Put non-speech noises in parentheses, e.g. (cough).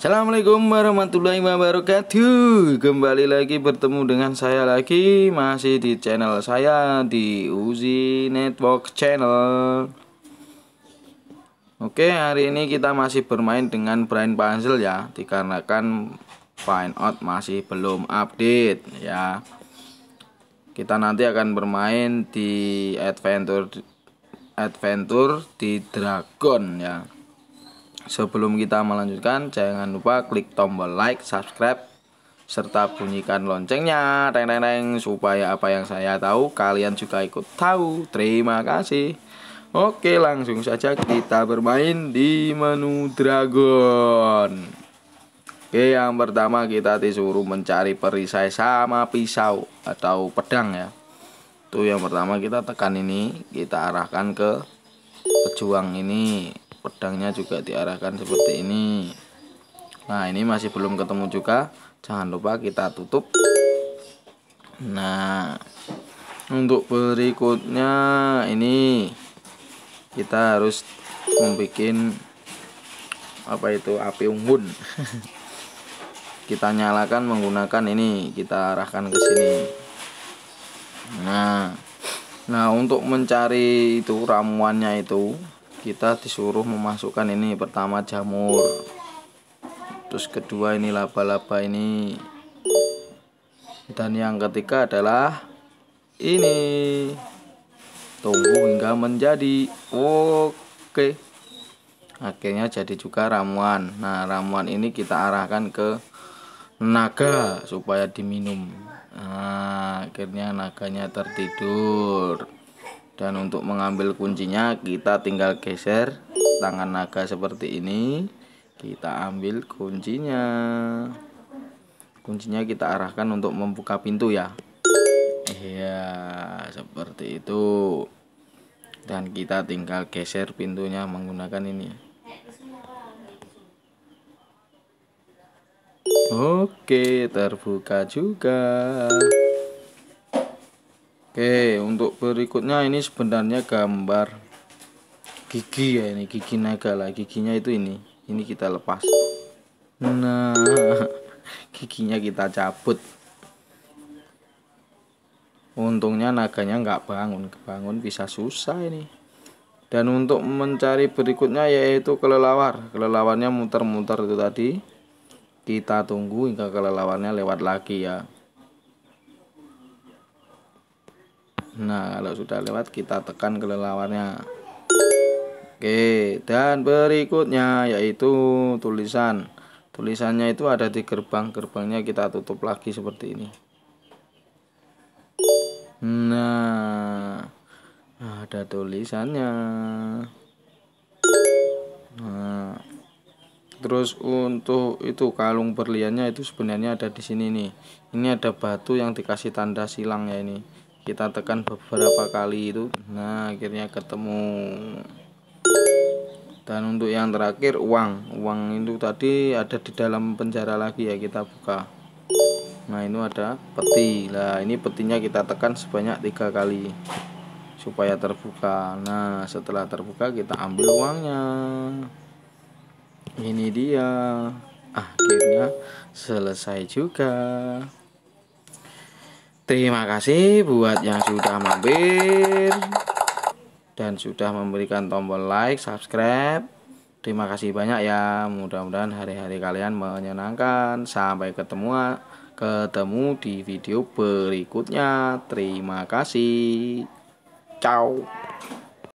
Assalamualaikum warahmatullahi wabarakatuh Kembali lagi bertemu dengan saya lagi Masih di channel saya Di Uzi Network Channel Oke hari ini kita masih bermain dengan Brian Puzzle ya Dikarenakan Find Out masih belum update ya Kita nanti akan bermain di Adventure Adventure di Dragon ya Sebelum kita melanjutkan, jangan lupa klik tombol like, subscribe, serta bunyikan loncengnya reng reng reng supaya apa yang saya tahu kalian juga ikut tahu terima kasih oke langsung saja kita bermain di menu dragon oke yang pertama kita disuruh mencari perisai sama pisau atau pedang ya tuh yang pertama kita tekan ini kita arahkan ke pejuang ini pedangnya juga diarahkan seperti ini nah ini masih belum ketemu juga jangan lupa kita tutup nah untuk berikutnya ini kita harus membuat apa itu api unggun (laughs) kita nyalakan menggunakan ini kita arahkan ke sini nah nah untuk mencari itu ramuannya itu kita disuruh memasukkan ini pertama jamur terus kedua ini laba-laba ini dan yang ketiga adalah ini tunggu hingga menjadi oke akhirnya jadi juga ramuan nah ramuan ini kita arahkan ke naga supaya diminum nah, akhirnya naganya tertidur dan untuk mengambil kuncinya kita tinggal geser tangan naga seperti ini kita ambil kuncinya kuncinya kita arahkan untuk membuka pintu ya iya seperti itu dan kita tinggal geser pintunya menggunakan ini oke terbuka juga Oke untuk berikutnya ini sebenarnya gambar gigi ya ini gigi naga lah giginya itu ini ini kita lepas nah (laughs) giginya kita cabut untungnya naganya nggak bangun kebangun bisa susah ini dan untuk mencari berikutnya yaitu kelelawar kelelawarnya muter-muter itu tadi kita tunggu hingga kelelawarnya lewat lagi ya Nah, kalau sudah lewat kita tekan kelelawarnya. Oke, dan berikutnya yaitu tulisan. Tulisannya itu ada di gerbang. Gerbangnya kita tutup lagi seperti ini. Nah, ada tulisannya. Nah, terus untuk itu kalung berliannya itu sebenarnya ada di sini nih. Ini ada batu yang dikasih tanda silang ya ini kita tekan beberapa kali itu nah akhirnya ketemu dan untuk yang terakhir uang uang itu tadi ada di dalam penjara lagi ya kita buka nah ini ada peti lah ini petinya kita tekan sebanyak tiga kali supaya terbuka nah setelah terbuka kita ambil uangnya ini dia akhirnya selesai juga Terima kasih buat yang sudah mampir dan sudah memberikan tombol like, subscribe. Terima kasih banyak ya. Mudah-mudahan hari-hari kalian menyenangkan. Sampai ketemu ketemu di video berikutnya. Terima kasih. Ciao.